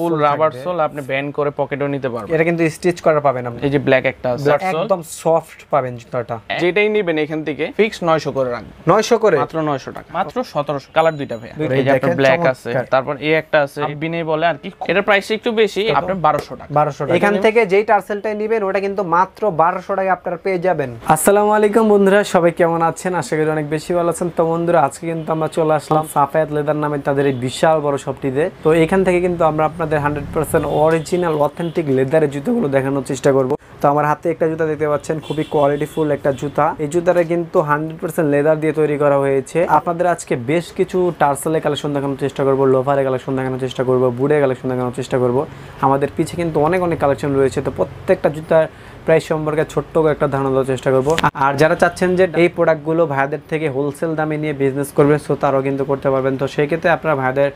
ফুল rubber sole আপনি bend করে পকেটেও নিতে পারবেন এটা কিন্তু স্টিচ করা পাবেন আপনি এই যে ব্ল্যাক একটা আছে একদম সফট পাবেন জুতাটা যেটাই নেবেন এখান থেকে ফিক্স 900 করে রাখবেন 900 করে মাত্র 900 টাকা মাত্র 1700 কালার দুইটা ভাই এই যে আপনার ব্ল্যাক আছে তারপর এই একটা আছে বিনে বলে আর কি এটার প্রাইস একটু বেশি আপনি 1200 টাকা 1200 টাকা এখান থেকে যেই টার্সেলটাই নেবেন ওটা কিন্তু মাত্র 1200 টাকায় আপনারা পেয়ে যাবেন আসসালামু আলাইকুম বন্ধুরা সবাই কেমন আছেন আশা করি অনেক বেশি ভালো আছেন তো বন্ধুরা আজকে কিন্তু আমরা চলে আসলাম সাফায়াত লেদার নামে তাদের এই বিশাল বড় শপটিতে তো এখান থেকে কিন্তু আমরা আপনাদের আপনাদের হান্ড্রেড পার্সেন্ট অরিজিনাল অথেন্টিক লেদারের জুতোগুলো দেখানোর চেষ্টা করব তো আমার হাতে একটা জুতা দেখতে পাচ্ছেন খুবই কোয়ালিটিফুল একটা জুতা এই জুতাটা কিন্তু হান্ড্রেড পার্সেন্ট লেদার দিয়ে তৈরি করা হয়েছে আপনাদের আজকে বেশ কিছু টার্সেলের কালেকশন দেখানোর চেষ্টা করবো লোভারের কালেকশন দেখানোর চেষ্টা করবো বুড়ে কালেকশন দেখানোর চেষ্টা করবো আমাদের পিছে কিন্তু অনেক অনেক কালেকশন রয়েছে তো প্রত্যেকটা জুতার প্রাইস সম্পর্কে ছোট্ট একটা ধারণা দেওয়ার চেষ্টা করবো আর যারা চাচ্ছেন যে এই প্রোডাক্টগুলো ভাইদের থেকে হোলসেল দামে নিয়ে বিজনেস করবে সো তারাও কিন্তু করতে পারবেন তো সেই ক্ষেত্রে আপনারা ভাইদের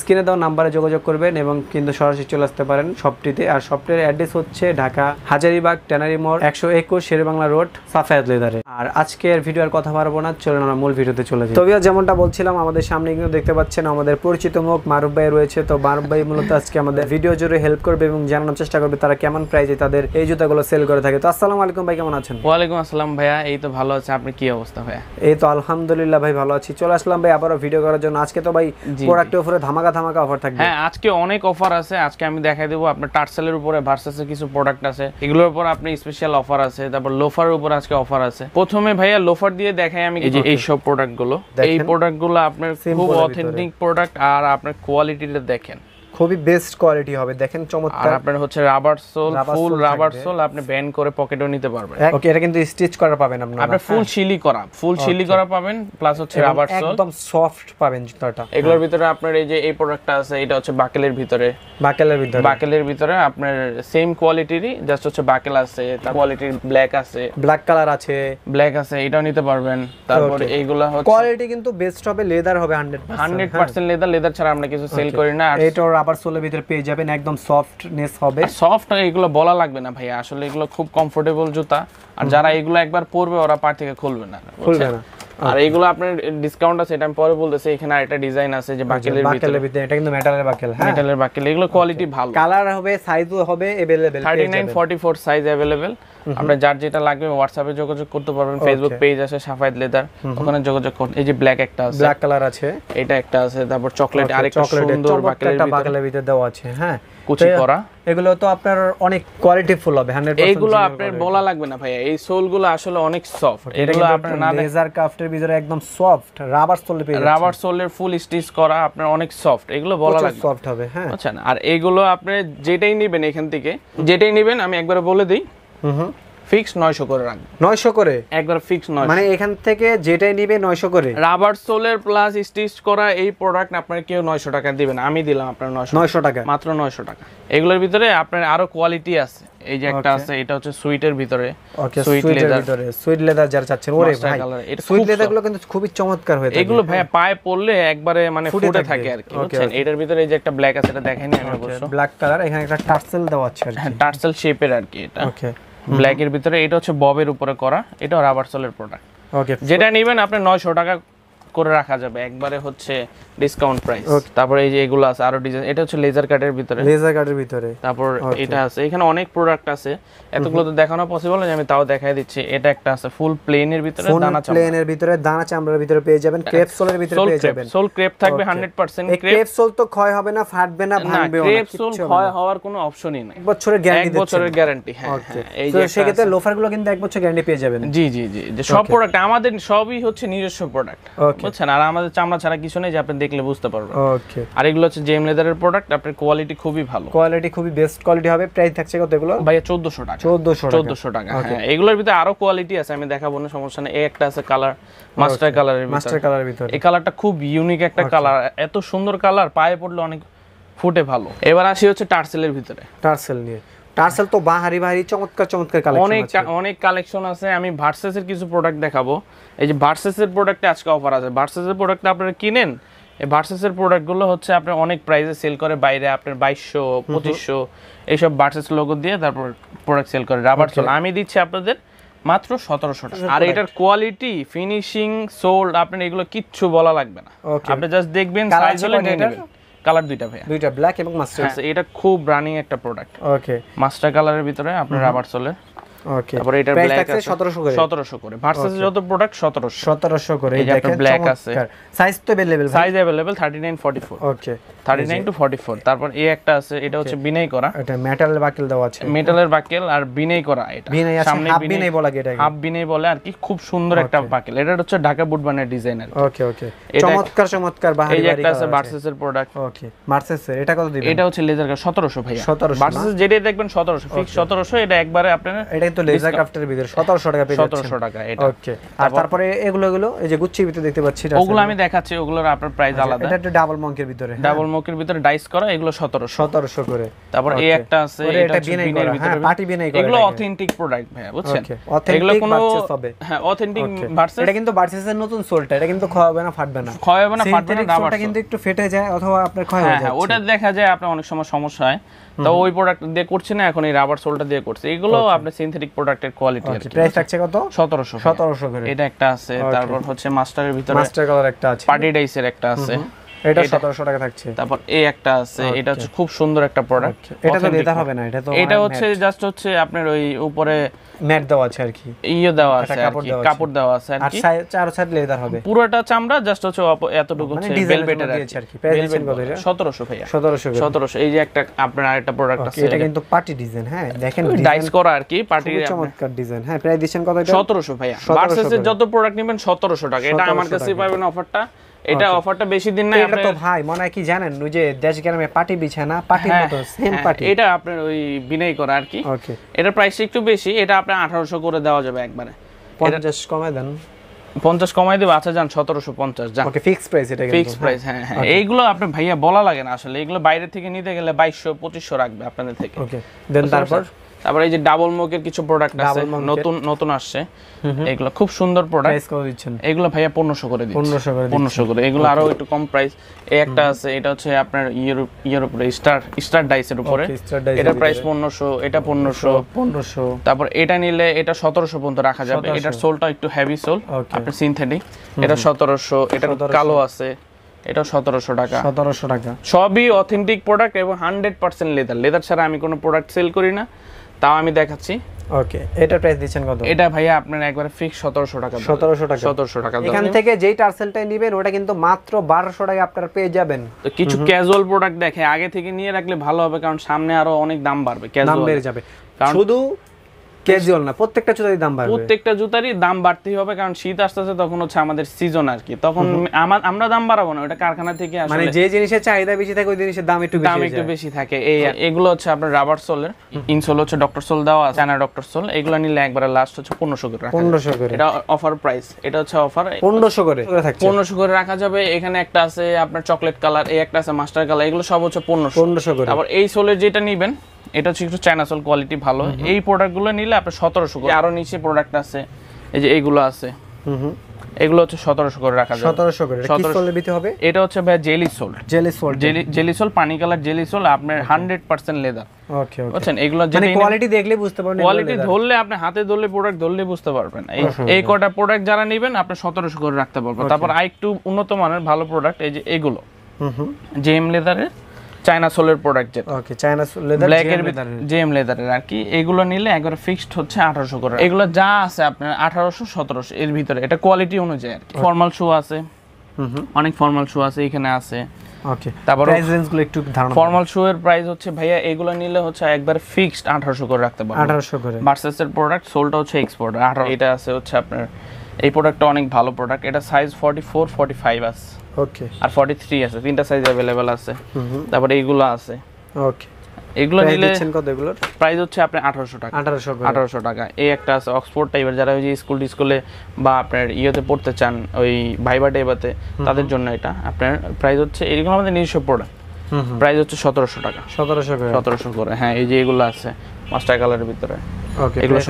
স্ক্রিনে দেওয়া নাম্বারে যোগাযোগ করবেন এবং কিন্তু সরাসরি চলে আসতে পারেন শপটিতে আর শপটির অ্যাড্রেস হচ্ছে ঢাকা হাজারিবাগ ট্যানারি মোড় একশো একুশ শেরবাংলা রোড সাফায়াত লেদারে আর আজকের ভিডিও আর কথা পারবো না চলুন আমরা মূল ভিডিওতে চলে যাই তবে যেমনটা বলছিলাম আমাদের সামনে কিন্তু দেখতে পাচ্ছেন আমাদের পরিচিত মুখ মারুফ ভাই রয়েছে তো মারুফ ভাই মূলত আজকে আমাদের ভিডিও জুড়ে হেল্প করবে এবং জানানোর চেষ্টা করবে তারা কেমন প্রাইজে তাদের এই জুতাগুলো সেল করে থাকে তো আসসালামু আলাইকুম ভাই কেমন আছেন ওয়ালাইকুম আসসালাম ভাইয়া এই তো ভালো আছে আপনি কি অবস্থা ভাইয়া এই তো আলহামদুলিল্লাহ ভাই ভালো আছি চলে আসলাম ভাই আবারও ভিডিও করার জন্য আজকে তো ভাই প্রোডাক্টের উপরে ধামাকা ধামাকা অফার থাকবে হ্যাঁ আজকে অনেক অফার আছে আজকে আমি দেখাই দেবো আপনার টার্সেলের উপরে ভার্সাসের কিছু প্রোডাক্ট আছে এগুলোর উপর আপনি স্পেশাল অফার আছে তারপর লোফারের উপর আজকে অফার আছে প্রথমে ভাইয়া লোফার দিয়ে দেখাই আমি এই যে এই সব প্রোডাক্টগুলো এই প্রোডাক্টগুলো আপনার খুব অথেন্টিক প্রোডাক্ট আর আপনার কোয়ালিটিটা দেখেন খুবই বেস্ট কোয়ালিটি হবে দেখেন চমৎকার আর আপনার হচ্ছে rubber sole full rubber sole আপনি ব্যান্ড করে পকেটেও নিতে পারবেন ওকে এটা কিন্তু স্টিচ করা পাবেন আপনি আপনি ফুল শিলি করা ফুল শিলি করা পাবেন প্লাস হচ্ছে রাবার সোল একদম সফট পাবেন জুতাটা এগুলোর হ্যাঁ। ভিতরে আপনার এই যে এই প্রোডাক্টটা আছে এটা হচ্ছে বাকেলের ভিতরে বাকেলের ভিতরে বাকেলের ভিতরে আপনার সেম কোয়ালিটিরই জাস্ট হচ্ছে বাকেল আছে তার কোয়ালিটি ব্ল্যাক আছে ব্ল্যাক কালার আছে ব্ল্যাক আছে এটাও নিতে পারবেন তারপরে এইগুলা হচ্ছে কোয়ালিটি কিন্তু বেস্ট হবে লেদার হবে 100% 100% লেদার লেদার ছাড়া আমরা কিছু সেল করি না এটা রাবার সোলের ভিতরে পেয়ে যাবেন একদম সফটনেস হবে সফট এগুলো বলা লাগবে না ভাইয়া আসলে এগুলো খুব কমফোর্টেবল জুতা আর যারা এগুলো একবার পরবে ওরা পার থেকে খুলবে না খুলবে না আর এইগুলো আপনার ডিসকাউন্ট আছে এটা আমি পরে বলতেছি এখানে আরেকটা ডিজাইন আছে যে আচ্ছা, বাকেলের বাকেলের ভিতরে এটা কিন্তু মেটালের বাকেল হ্যাঁ মেটালের বাকেল এগুলো কোয়ালিটি ভালো কালার হবে সাইজও হবে अवेलेबल 3944 সাইজ अवेलेबल আপনার যার যেটা লাগবে হোয়াটসঅ্যাপে যোগাযোগ করতে পারবেন ফেসবুক পেজ আছে সাফায়েত লেদার ওখানে যোগাযোগ করুন এই যে ব্ল্যাক একটা আছে ব্ল্যাক কালার আছে এটা একটা আছে তারপর চকলেট আরেকটা সুন্দর বাকেলের ভিতরে দেওয়া আছে হ্যাঁ কুচি করা এগুলো তো আপনার অনেক কোয়ালিটি ফুল হবে 100% এগুলো আপনার বলা লাগবে না ভাইয়া এই সোলগুলো আসলে অনেক সফট এগুলো আপনার লেজার কাফটের ভিতরে একদম সফট রাবার সোল পেয়ে রাবার সোলের ফুল স্টিচ করা আপনার অনেক সফট এগুলো বলা লাগবে সফট হবে হ্যাঁ আচ্ছা আর এগুলো আপনি যেটাই নেবেন এখান থেকে যেটাই নেবেন আমি একবার বলে দিই হুম হুম ফিক্স 900 করে রাখবো 900 করে একবার ফিক্স 900 মানে এখান থেকে যেটাই 900 করে রাবার সোলের প্লাস স্টিচ করা এই প্রোডাক্ট কেউ 900 টাকা দিবেন আমি দিলাম 900 900 টাকা মাত্র 900 টাকা এগুলোর ভিতরে আপনার আরো কোয়ালিটি আছে এই যে একটা আছে এটা হচ্ছে সুইটের ভিতরে ভিতরে সুইট লেদার যারা চাচ্ছেন ওরে ভাই সুইট লেদার গুলো কিন্তু খুবই চমৎকার হয়ে থাকে এগুলো ভাই হ্যাঁ। পায়ে পড়লে একবারে মানে ফুটে থাকে আর কি বুঝছেন এটার ভিতরে এই যে একটা ব্ল্যাক আছে এটা দেখেন আমি অবশ্য ব্ল্যাক কালার এখানে একটা টার্সেল দেওয়া আছে আর টার্সেল হ্যাঁ, শেপের আর কি এটা ওকে ব্ল্যাক এর ভিতরে এটা হচ্ছে ববের উপরে করা এটা রাবার সোলের প্রোডাক্ট ওকে যেটা নেবেন আপনি 900 টাকা করে রাখা যাবে একবারে হচ্ছে ডিসকাউন্ট প্রাইস তারপরে এই যে এগুলো আছে আরো ডিজাইন এটা হচ্ছে লেজার কাটের ভিতরে লেজার কাটের ভিতরে তারপর এটা আছে এখানে অনেক প্রোডাক্ট আছে এতগুলো তো দেখানো পসিবল না আমি তাও দেখাই দিচ্ছি এটা একটা আছে ফুল প্লেনের ভিতরে দানা চামড়া এর ভিতরে দানা চামড়ার ভিতরে পেয়ে যাবেন ক্রেপ হ্যাঁ। সোলের ভিতরে পেয়ে যাবেন সোল ক্রেপ থাকবে 100% ক্রেপ সোল তো ক্ষয় হবে না ফাটবে না ভাঙবে না ক্রেপ সোল ক্ষয় হওয়ার কোনো অপশনই নাই এক বছরের গ্যারান্টি এক বছরের গ্যারান্টি হ্যাঁ এই যে ক্ষেত্রে লোফার গুলো কিন্তু এক বছর গ্যারান্টি পেয়ে যাবেন জি জি জি সব প্রোডাক্ট আমাদের সবই হচ্ছে নিজস্ব প্রোডাক্ট বুঝছেন আর আমাদের চামড়া ছাড়া কিছু নেই যে আপনি দেখলে বুঝতে পারবেন ওকে আর এগুলো হচ্ছে জেম লেদারের প্রোডাক্ট আপনার কোয়ালিটি খুবই ভালো কোয়ালিটি খুবই বেস্ট কোয়ালিটি হবে প্রাইস থাকছে কত এগুলো ভাইয়া 1400 টাকা 1400 1400 টাকা হ্যাঁ এগুলোর ভিতরে আরো কোয়ালিটি আছে আমি দেখাবো না সমস্যা নেই এই একটা আছে কালার মাস্টার কালারের মাস্টার কালারের ভিতরে এই কালারটা খুব ইউনিক একটা কালার এত সুন্দর কালার পায়ে পড়লে অনেক ফুটে ভালো এবার আসি হচ্ছে টার্সেলের ভিতরে টার্সেল নিয়ে টার্সেল তো বাহারি বাহারি চমৎকার চমৎকার কালেকশন অনেক অনেক কালেকশন আছে আমি ভার্সেসের কিছু প্রোডাক্ট দেখাবো এই যে ভার্সেসের প্রোডাক্টে আজকে অফার আছে ভার্সেসের প্রোডাক্ট আপনারা কিনেন এই ভার্সেসের প্রোডাক্টগুলো হচ্ছে আপনি অনেক প্রাইসে সেল করে বাইরে আপনার বাইশশো পঁচিশশো এইসব ভার্সেস লোগো দিয়ে তারপর প্রোডাক্ট সেল করে রাবার সোল আমি দিচ্ছি আপনাদের মাত্র সতেরোশো আর এটার কোয়ালিটি ফিনিশিং সোল আপনার এগুলো কিচ্ছু বলা লাগবে না আপনি জাস্ট দেখবেন সাইজ হলে নিয়ে নেবেন কালার দুইটা ভাই দুইটা ব্ল্যাক এবং মাস্টার হ্যাঁ, এটা খুব রানিং একটা প্রোডাক্ট ওকে মাস্টার কালারের ভিতরে আপনার রাবার চলে খুব সুন্দর একটা বাকেল এটা হচ্ছে ঢাকা বুট বানের ডিজাইন আর চমৎকার চমৎকার এটা হচ্ছে লেজার কাট সতেরোশো ভাইয়া যেটা দেখবেন সতেরোশো ফিক্স 1700 এটা একবারে আপনার কিন্তু লেজার ভিতরে 1700 টাকা পেয়ে যাচ্ছেন 1700 টাকা এটা ওকে আর তারপরে এগুলো এগুলো এই যে ভিতরে দেখতে পাচ্ছি এটা ওগুলো আমি দেখাচ্ছি ওগুলোর আপনার প্রাইস আচ্ছা, আলাদা এটা একটা ডাবল মঙ্কের ভিতরে ডাবল হ্যাঁ। মঙ্কের ভিতরে ডাইস করা এগুলো 1700 1700 করে তারপর এই একটা আছে এটা বিনাই করা হ্যাঁ পার্টি বিনাই করা এগুলো অথেন্টিক প্রোডাক্ট ভাই বুঝছেন এগুলো কোনো হ্যাঁ অথেন্টিক ভার্সেস এটা কিন্তু ভার্সেসের নতুন সোলটা এটা কিন্তু ক্ষয় হবে না ফাটবে না ক্ষয় হবে না ফাটবে না কিন্তু একটু ফেটে যায় অথবা আপনার ক্ষয় হয়ে যায় হ্যাঁ, হ্যাঁ, ওটা দেখা যায় আপনার অনেক সময় সমস্যা হয় তো ওই প্রোডাক্ট দিয়ে করছে না এখন এই রাবার সোলটা দিয়ে করছে এগুলো আপনি সিনথেটিক প্রোডাক্টের কোয়ালিটি আছে প্রাইস থাকছে কত 1700 1700 করে এটা একটা আছে তারপর হচ্ছে মাস্টারের ভিতরে মাস্টার কালার একটা আছে পার্টি ডাইসের একটা আছে এটা 1700 টাকা থাকছে তারপর এই একটা আছে এটা আচ্ছা। হচ্ছে খুব সুন্দর একটা প্রোডাক্ট আচ্ছা। এটা তো লেদার হবে না এটা তো এটা মানে হচ্ছে জাস্ট হচ্ছে আপনার ওই উপরে ম্যাট দেওয়া আছে আর কি ইয়ে দেওয়া আছে কাপড় দেওয়া আছে আর কি আর চার সাইড লেদার হবে পুরোটা চামড়া জাস্ট হচ্ছে এতটুকু মানে হচ্ছে আর কি 1700 ভাইয়া 1700 1700 এই যে একটা আপনার প্রোডাক্ট আছে এটা কিন্তু পার্টি ডিজাইন হ্যাঁ দেখেন ডাইস করা আর কি পার্টি চমৎকার ডিজাইন হ্যাঁ প্রাইস কত 1700 ভাইয়া ভার্সেস যত প্রোডাক্ট নেবেন 1700 টাকা এটা আমার কাছে পাবেন অফারটা এটা অফারটা বেশি দিন না এটা তো ভাই মনে হয় কি জানেন ওই যে দেশ গ্রামে পাটি বিছানা পার্টির হ্যাঁ, মতো সেম হ্যাঁ, পার্টি এটা আপনার ওই বিনাই করা আর কি ওকে এটা প্রাইস একটু বেশি এটা আপনি 1800 করে দেওয়া যাবে একবারে 50 কমায় দেন 50 কমায় দেব আচ্ছা যান 1750 যান ওকে ফিক্স প্রাইস এটা ফিক্স প্রাইস হ্যাঁ।, হ্যাঁ হ্যাঁ এইগুলো আপনি ভাইয়া বলা লাগে না আসলে এগুলো বাইরে থেকে নিতে গেলে 2200 2500 রাখবে আপনাদের থেকে ওকে দেন তারপর তারপর এই যে ডাবল মুখের কিছু প্রোডাক্ট আছে নতুন নতুন আসছে এগুলো খুব সুন্দর প্রোডাক্ট প্রাইস কত দিচ্ছেন এগুলো ভাইয়া 1500 করে দিচ্ছি 1500 করে 1500 করে এগুলো আরো একটু কম প্রাইস এই একটা আছে এটা হচ্ছে আপনার ইউরোপ ইউরোপের স্টার স্টার ডাইস এর উপরে এটা প্রাইস 1500 এটা 1500 1500 তারপর এটা নিলে এটা 1700 পর্যন্ত রাখা যাবে এটার সোলটা একটু হেভি সোল আপনার সিনথেটিক এটা 1700 এটা কালো আছে এটা সতেরোশো টাকা সতেরোশো টাকা সবই অথেন্টিক প্রোডাক্ট এবং হান্ড্রেড পার্সেন্ট লেদার লেদার ছাড়া আমি কোনো প্রোডাক্ট সেল করি না তাও আমি দেখাচ্ছি ওকে এটা প্রাইস দিচ্ছেন কত এটা ভাইয়া আপনার একবারে ফিক্স 1700 টাকা 1700 টাকা 1700 টাকা এখান থেকে যেই টারসেলটাই নেবেন ওটা কিন্তু মাত্র 1200 টাকায় আপনারা পেয়ে যাবেন তো কিছু ক্যাজুয়াল প্রোডাক্ট দেখে আগে থেকে নিয়ে রাখলে ভালো হবে কারণ সামনে আরো অনেক দাম বাড়বে ক্যাজুয়াল দাম বেড়ে যাবে শুধু ক্যাজুয়াল না প্রত্যেকটা জুতারই দাম বাড়বে প্রত্যেকটা জুতারই দাম বাড়তেই হবে কারণ শীত আসতেছে তখন হচ্ছে আমাদের সিজন আর কি তখন আমরা দাম বাড়াবো না ওটা কারখানা থেকে মানে যে জিনিসের চাহিদা বেশি থাকে ওই জিনিসের দাম একটু বেশি দাম একটু বেশি থাকে এই এগুলো হচ্ছে আপনার রাবার সোলের ইনসোল হচ্ছে ডক্টর সোল আছে ডক্টর সোল এগুলো নিলে একবার লাস্ট হচ্ছে 1500 করে 1500 করে এটা অফার প্রাইস এটা হচ্ছে অফার 1500 করে 1500 করে রাখা যাবে এখানে একটা আছে আপনার চকলেট কালার এই একটা আছে মাস্টার কালার এগুলো সব হচ্ছে 1500 করে আবার এই সোলের যেটা নেবেন এটা হচ্ছে একটু চায়নাসল কোয়ালিটি ভালো এই প্রোডাক্টগুলো নিলে আপনার সতেরোশো করে আরও নিচে প্রোডাক্ট আছে এই যে এইগুলো আছে এগুলো হচ্ছে সতেরোশো করে রাখা যায় সতেরোশো করে সতেরোশো দিতে হবে এটা হচ্ছে ভাই jelly sole jelly sole jelly jelly sole পানি কালার জেলি সোল আপনার হান্ড্রেড পার্সেন্ট লেদার ওকে বুঝছেন এগুলো কোয়ালিটি মানে দেখলে বুঝতে পারবেন কোয়ালিটি ধরলে আপনি হাতে ধরলে প্রোডাক্ট ধরলে বুঝতে পারবেন এই কটা প্রোডাক্ট যারা নেবেন আপনি সতেরোশো করে রাখতে পারবেন তারপর আরেকটু উন্নত মানের ভালো প্রোডাক্ট এই যে এগুলো জেম লেদারের চায়না সোলের প্রোডাক্ট যেটা ওকে চায়না লেদার ব্ল্যাক এর জিএম লেদারের আর কি এগুলো নিলে একবার ফিক্সড হচ্ছে 1800 করে এগুলো যা আছে আপনার 1800 1700 এর ভিতরে এটা কোয়ালিটি অনুযায়ী আর কি ফর্মাল শু আছে অনেক ফর্মাল শু আছে এখানে আছে ওকে তারপর প্রাইস একটু ধারণা ফর্মাল শু এর প্রাইস হচ্ছে ভাইয়া এগুলো নিলে হচ্ছে একবার ফিক্সড 1800 করে রাখতে পারবেন 1800 করে ভার্সেস প্রোডাক্ট সোলটা হচ্ছে এক্সপোর্ট 18 এটা আছে হচ্ছে আপনার এই প্রোডাক্টটা অনেক ভালো প্রোডাক্ট এটা সাইজ 44 45 আছে ওকে আর 43 আছে তিনটা সাইজ अवेलेबल আছে তারপরে এইগুলো আছে ওকে এগুলো নিলে কত এগুলোর প্রাইস হচ্ছে আপনি 1800 টাকা 1800 1800 টাকা এই একটা আছে অক্সফোর্ড টাইপের যারা ওই যে স্কুল স্কুলে বা আপনার ইয়েতে পড়তে চান ওই ভাইবা টাইবাতে তাদের জন্য এটা আপনার প্রাইস হচ্ছে এরকম আমাদের নিজস্ব প্রোডাক্ট প্রাইস হচ্ছে 1700 টাকা 1700 করে 1700 করে হ্যাঁ এই যে এগুলো আছে মাস্টার কালারের ভিতরে এগুলো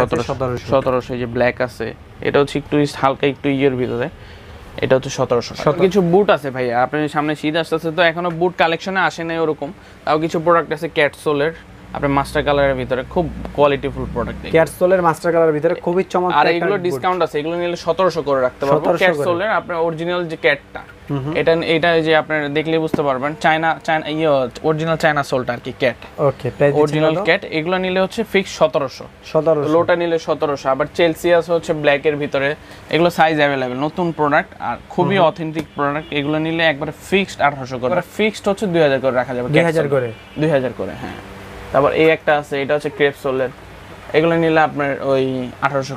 সতেরোশো যে ব্ল্যাক আছে একটু হালকা একটু ইয়ের ভিতরে সতেরোশো বুট আছে আপনার সামনে শীত আসতেছে তো এখনো বুট কালেকশনে আসে নাই ওরকম তাও কিছু প্রোডাক্ট আছে ক্যাটসোলের আপনার মাস্টার কালারের ভিতরে খুব কোয়ালিটিফুল প্রোডাক্ট ক্যাটসোলের মাস্টার কালারের ভিতরে খুবই চমৎকার আর এগুলো ডিসকাউন্ট আছে এগুলো নিলে 1700 করে রাখতে পারবো ক্যাটসোলের আপনার অরিজিনাল যে ক্যাটটা এটা এটা যে আপনারা দেখলে বুঝতে পারবেন চায়না চায়না ইয়ে অরিজিনাল চায়না সোলটা আর কি ক্যাট ওকে অরিজিনাল ক্যাট এগুলো নিলে হচ্ছে ফিক্স 1700 1700 লোটা নিলে 1700 আবার চেলসিয়াস হচ্ছে ব্ল্যাক এর ভিতরে এগুলো সাইজ अवेलेबल নতুন প্রোডাক্ট আর খুবই অথেন্টিক প্রোডাক্ট এগুলো নিলে একবার ফিক্সড 1800 করে ফিক্সড হচ্ছে 2000 করে রাখা যাবে 2000 করে 2000 করে হ্যাঁ তারপর এই একটা আছে এটা হচ্ছে ক্রেপ সোলের এগুলো নিলে আপনার ওই আঠারোশো